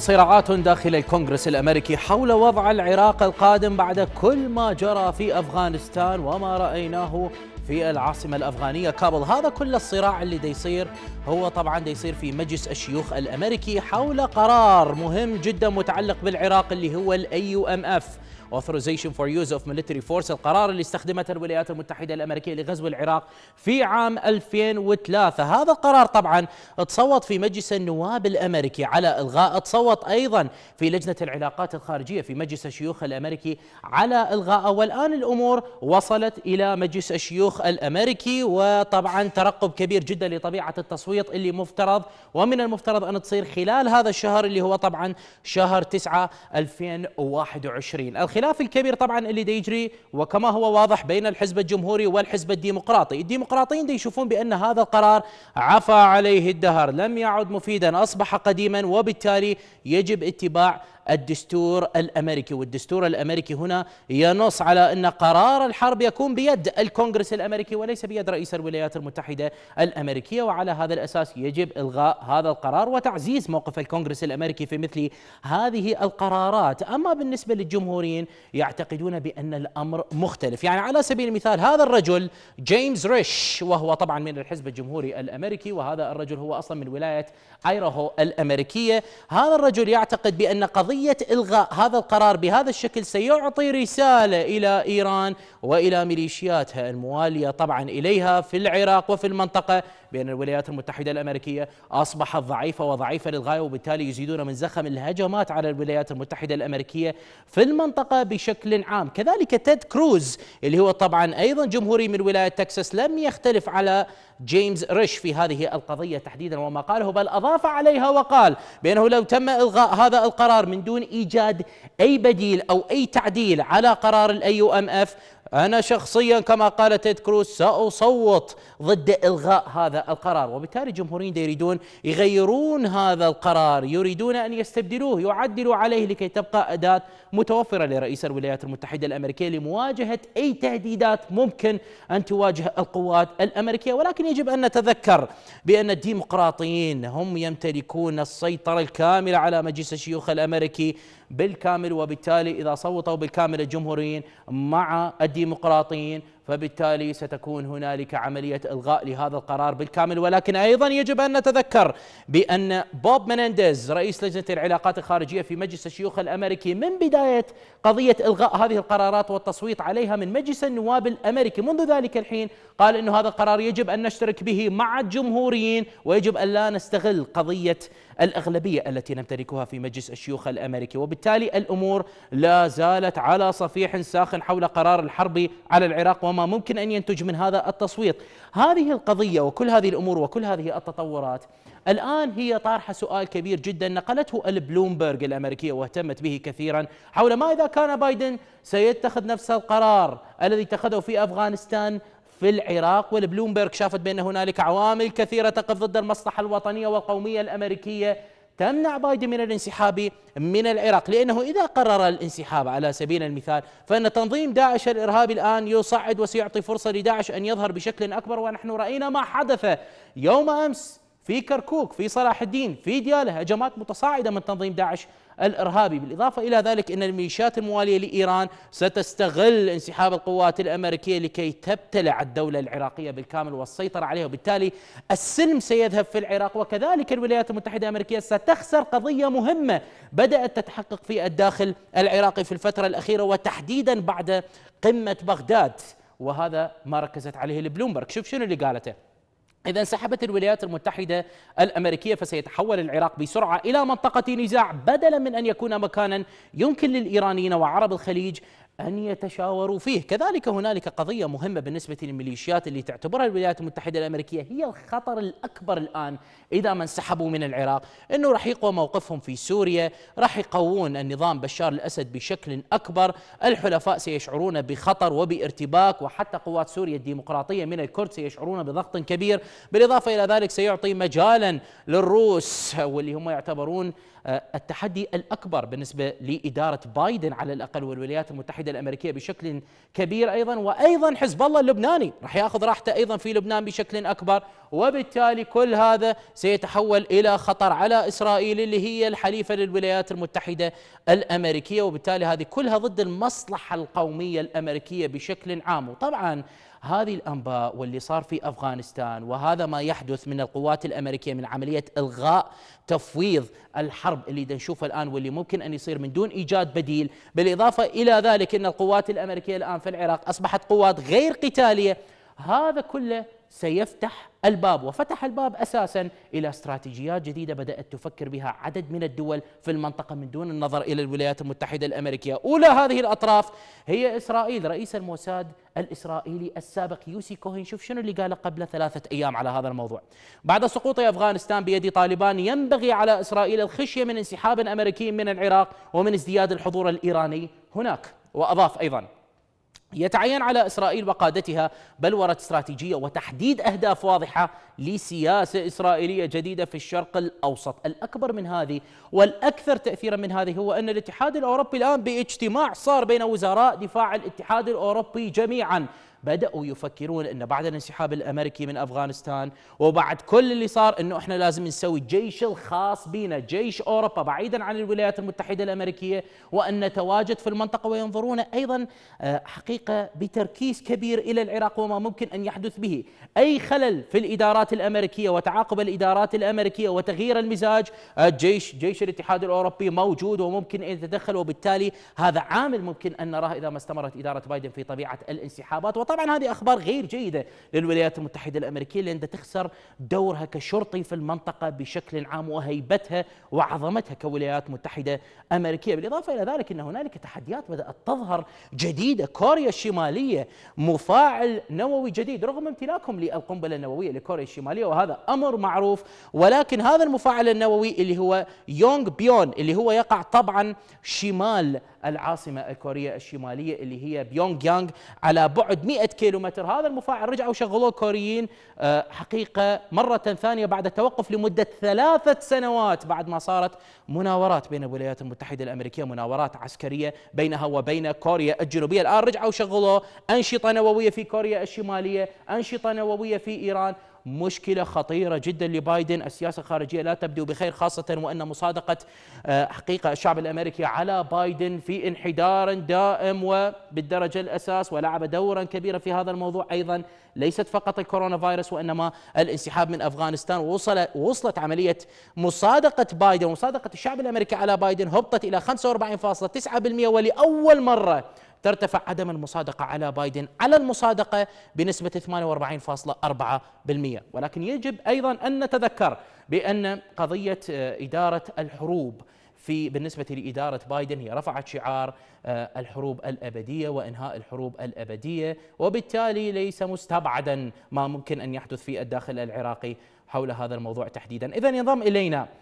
صراعات داخل الكونغرس الامريكي حول وضع العراق القادم بعد كل ما جرى في افغانستان وما رايناه في العاصمة الأفغانية كابل هذا كل الصراع اللي يصير هو طبعا يصير في مجلس الشيوخ الأمريكي حول قرار مهم جدا متعلق بالعراق اللي هو الاي يو ام اف Authorization for Use of Military Force القرار اللي استخدمته الولايات المتحدة الأمريكية لغزو العراق في عام 2003 هذا القرار طبعا تصوت في مجلس النواب الأمريكي على إلغاء تصوت أيضا في لجنة العلاقات الخارجية في مجلس الشيوخ الأمريكي على إلغاء والآن الأمور وصلت إلى مجلس الشيوخ الصاروخ الأمريكي وطبعا ترقب كبير جدا لطبيعة التصويت اللي مفترض ومن المفترض أن تصير خلال هذا الشهر اللي هو طبعا شهر 9 2021 الخلاف الكبير طبعا اللي دي يجري وكما هو واضح بين الحزب الجمهوري والحزب الديمقراطي الديمقراطيين دي يشوفون بأن هذا القرار عفى عليه الدهر لم يعد مفيدا أصبح قديما وبالتالي يجب اتباع الدستور الامريكي والدستور الامريكي هنا ينص على ان قرار الحرب يكون بيد الكونغرس الامريكي وليس بيد رئيس الولايات المتحده الامريكيه وعلى هذا الاساس يجب الغاء هذا القرار وتعزيز موقف الكونغرس الامريكي في مثل هذه القرارات اما بالنسبه للجمهوريين يعتقدون بان الامر مختلف يعني على سبيل المثال هذا الرجل جيمس ريش وهو طبعا من الحزب الجمهوري الامريكي وهذا الرجل هو اصلا من ولايه ايراهو الامريكيه هذا الرجل يعتقد بان قضيه قضية إلغاء هذا القرار بهذا الشكل سيعطي رسالة إلى إيران وإلى ميليشياتها الموالية طبعا إليها في العراق وفي المنطقة بأن الولايات المتحدة الأمريكية أصبحت ضعيفة وضعيفة للغاية وبالتالي يزيدون من زخم الهجمات على الولايات المتحدة الأمريكية في المنطقة بشكل عام كذلك تيد كروز اللي هو طبعا أيضا جمهوري من ولاية تكساس لم يختلف على جيمس ريش في هذه القضية تحديدا وما قاله بل أضاف عليها وقال بأنه لو تم إلغاء هذا القرار من دون إيجاد أي بديل أو أي تعديل على قرار الأي يو أم أف أنا شخصيا كما قال تيد كروز سأصوت ضد إلغاء هذا القرار وبالتالي الجمهوريين يريدون يغيرون هذا القرار يريدون أن يستبدلوه يعدلوا عليه لكي تبقى أداة متوفرة لرئيس الولايات المتحدة الأمريكية لمواجهة أي تهديدات ممكن أن تواجه القوات الأمريكية ولكن يجب أن نتذكر بأن الديمقراطيين هم يمتلكون السيطرة الكاملة على مجلس الشيوخ الأمريكي بالكامل وبالتالي إذا صوتوا بالكامل الجمهوريين مع الديمقراطيين ديمقراطيين فبالتالي ستكون هنالك عملية إلغاء لهذا القرار بالكامل ولكن أيضا يجب أن نتذكر بأن بوب منينديز رئيس لجنة العلاقات الخارجية في مجلس الشيوخ الأمريكي من بداية قضية إلغاء هذه القرارات والتصويت عليها من مجلس النواب الأمريكي منذ ذلك الحين قال أن هذا القرار يجب أن نشترك به مع الجمهوريين ويجب أن لا نستغل قضية الأغلبية التي نمتلكها في مجلس الشيوخ الأمريكي وبالتالي الأمور لا زالت على صفيح ساخن حول قرار الحرب على العراق وما ممكن أن ينتج من هذا التصويت هذه القضية وكل هذه الأمور وكل هذه التطورات الآن هي طارحة سؤال كبير جدا نقلته البلومبرج الأمريكية واهتمت به كثيرا حول ما إذا كان بايدن سيتخذ نفس القرار الذي اتخذه في أفغانستان في العراق والبلومبرغ شافت بأن هنالك عوامل كثيرة تقف ضد المصلحة الوطنية والقومية الأمريكية تمنع بايدن من الانسحاب من العراق لأنه إذا قرر الانسحاب على سبيل المثال فإن تنظيم داعش الإرهابي الآن يصعد وسيعطي فرصة لداعش أن يظهر بشكل أكبر ونحن رأينا ما حدث يوم أمس في كركوك في صلاح الدين في دياله هجمات متصاعدة من تنظيم داعش الإرهابي بالإضافة إلى ذلك أن الميليشيات الموالية لإيران ستستغل انسحاب القوات الأمريكية لكي تبتلع الدولة العراقية بالكامل والسيطرة عليها وبالتالي السلم سيذهب في العراق وكذلك الولايات المتحدة الأمريكية ستخسر قضية مهمة بدأت تتحقق في الداخل العراقي في الفترة الأخيرة وتحديدا بعد قمة بغداد وهذا ما ركزت عليه البلومبرغ شوف شنو اللي قالته إذا انسحبت الولايات المتحدة الأمريكية فسيتحول العراق بسرعة إلى منطقة نزاع بدلا من أن يكون مكانا يمكن للإيرانيين وعرب الخليج أن يتشاوروا فيه كذلك هنالك قضية مهمة بالنسبة للميليشيات اللي تعتبرها الولايات المتحدة الأمريكية هي الخطر الأكبر الآن إذا ما انسحبوا من العراق أنه راح يقوى موقفهم في سوريا راح يقوون النظام بشار الأسد بشكل أكبر الحلفاء سيشعرون بخطر وبارتباك وحتى قوات سوريا الديمقراطية من الكرد سيشعرون بضغط كبير بالإضافة إلى ذلك سيعطي مجالا للروس واللي هم يعتبرون آه، التحدي الأكبر بالنسبة لإدارة بايدن على الأقل والولايات المتحدة الأمريكية بشكل كبير أيضا وأيضا حزب الله اللبناني رح يأخذ راحته أيضا في لبنان بشكل أكبر وبالتالي كل هذا سيتحول إلى خطر على إسرائيل اللي هي الحليفة للولايات المتحدة الأمريكية وبالتالي هذه كلها ضد المصلحة القومية الأمريكية بشكل عام وطبعا هذه الانباء واللي صار في افغانستان وهذا ما يحدث من القوات الامريكيه من عمليه الغاء تفويض الحرب اللي نشوفها الان واللي ممكن ان يصير من دون ايجاد بديل، بالاضافه الى ذلك ان القوات الامريكيه الان في العراق اصبحت قوات غير قتاليه، هذا كله سيفتح الباب وفتح الباب اساسا الى استراتيجيات جديده بدات تفكر بها عدد من الدول في المنطقه من دون النظر الى الولايات المتحده الامريكيه، اولى هذه الاطراف هي اسرائيل، رئيس الموساد الاسرائيلي السابق يوسي كوهين، شوف شنو اللي قاله قبل ثلاثه ايام على هذا الموضوع. بعد سقوط افغانستان بيد طالبان ينبغي على اسرائيل الخشيه من انسحاب امريكي من العراق ومن ازدياد الحضور الايراني هناك، واضاف ايضا يتعين على اسرائيل وقادتها بلوره استراتيجيه وتحديد اهداف واضحه لسياسه اسرائيليه جديده في الشرق الاوسط، الاكبر من هذه والاكثر تاثيرا من هذه هو ان الاتحاد الاوروبي الان باجتماع صار بين وزراء دفاع الاتحاد الاوروبي جميعا بدأوا يفكرون أن بعد الانسحاب الأمريكي من أفغانستان وبعد كل اللي صار أنه إحنا لازم نسوي جيش الخاص بنا جيش أوروبا بعيدا عن الولايات المتحدة الأمريكية وأن نتواجد في المنطقة وينظرون أيضا آه، حقيقة بتركيز كبير إلى العراق وما ممكن أن يحدث به أي خلل في الإدارات الأمريكية وتعاقب الإدارات الأمريكية وتغيير المزاج الجيش آه، جيش الاتحاد الأوروبي موجود وممكن أن يتدخل وبالتالي هذا عامل ممكن أن نراه إذا ما استمرت إدارة بايدن في طبيعة الانسحابات طبعا هذه اخبار غير جيده للولايات المتحده الامريكيه لان تخسر دورها كشرطي في المنطقه بشكل عام وهيبتها وعظمتها كولايات متحده امريكيه بالاضافه الى ذلك ان هنالك تحديات بدات تظهر جديده كوريا الشماليه مفاعل نووي جديد رغم امتلاكهم للقنبله النوويه لكوريا الشماليه وهذا امر معروف ولكن هذا المفاعل النووي اللي هو يونغ بيون اللي هو يقع طبعا شمال العاصمه الكوريه الشماليه اللي هي بيونغ يانغ على بعد 100 100 كيلو متر هذا المفاعل رجعوا وشغلوه الكوريين آه، حقيقة مرة ثانية بعد التوقف لمدة ثلاثة سنوات بعد ما صارت مناورات بين الولايات المتحدة الأمريكية مناورات عسكرية بينها وبين كوريا الجنوبية الآن رجعوا وشغلوه أنشطة نووية في كوريا الشمالية أنشطة نووية في إيران مشكلة خطيرة جدا لبايدن السياسة الخارجية لا تبدو بخير خاصة وأن مصادقة آه، حقيقة الشعب الأمريكي على بايدن في انحدار دائم وبالدرجة الأساس ولعب دورا كبيرا في هذا الموضوع أيضا ليست فقط الكورونا فيروس وإنما الانسحاب من أفغانستان وصل وصلت عملية مصادقة بايدن ومصادقة الشعب الأمريكي على بايدن هبطت إلى 45.9% ولأول مرة ترتفع عدم المصادقة على بايدن على المصادقة بنسبة 48.4% ولكن يجب أيضا أن نتذكر بأن قضية آه، إدارة الحروب في بالنسبة لإدارة بايدن هي رفعت شعار آه، الحروب الأبدية وإنهاء الحروب الأبدية وبالتالي ليس مستبعدا ما ممكن أن يحدث في الداخل العراقي حول هذا الموضوع تحديدا إذا ينضم إلينا